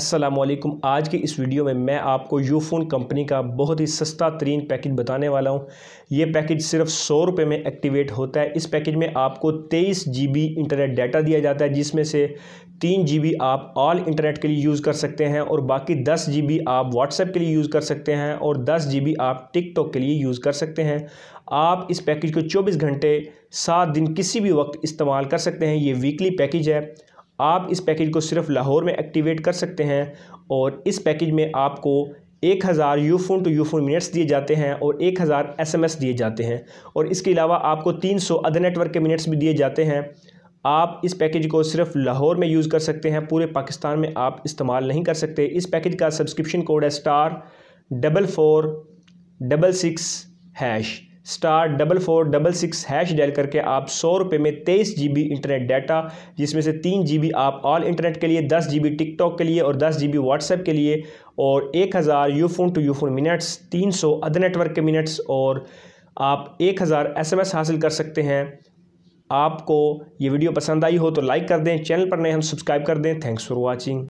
असलम आज की इस वीडियो में मैं आपको यूफोन कंपनी का बहुत ही सस्ता तरीन पैकेज बताने वाला हूं ये पैकेज सिर्फ सौ रुपये में एक्टिवेट होता है इस पैकेज में आपको तेईस जी बी इंटरनेट डाटा दिया जाता है जिसमें से तीन जी बी आप ऑल इंटरनेट के लिए यूज़ कर सकते हैं और बाकी दस जी बी आप व्हाट्सएप के लिए यूज़ कर सकते हैं और दस जी बी आप टिकटॉक के लिए यूज़ कर सकते हैं आप इस पैकेज को चौबीस घंटे सात दिन किसी भी वक्त इस्तेमाल कर सकते हैं ये वीकली पैकेज है आप इस पैकेज को सिर्फ लाहौर में एक्टिवेट कर सकते हैं और इस पैकेज में आपको एक हज़ार Ufone to Ufone minutes दिए जाते हैं और एक हज़ार एस दिए जाते हैं और इसके अलावा आपको तीन सौ अदर नेटवर्क के मिनट्स भी दिए जाते हैं आप इस पैकेज को सिर्फ लाहौर में यूज़ कर सकते हैं पूरे पाकिस्तान में आप इस्तेमाल नहीं कर सकते इस पैकेज का सब्सक्रिप्शन कोड है star double four double six hash star double four double six hash dial करके आप सौ रुपये में तेईस जी बी इंटरनेट डाटा जिसमें से तीन जी बी आप ऑल इंटरनेट के लिए दस जी बी टिकटॉक के लिए और दस जी बी व्हाट्सएप के लिए और एक हज़ार Ufone to Ufone minutes तीन सौ अदर नेटवर्क के मिनट्स और आप एक हज़ार एस एम एस हासिल कर सकते हैं आपको ये वीडियो पसंद आई हो तो लाइक कर दें चैनल पर नए हम सब्सक्राइब कर दें थैंक्स फॉर वॉचिंग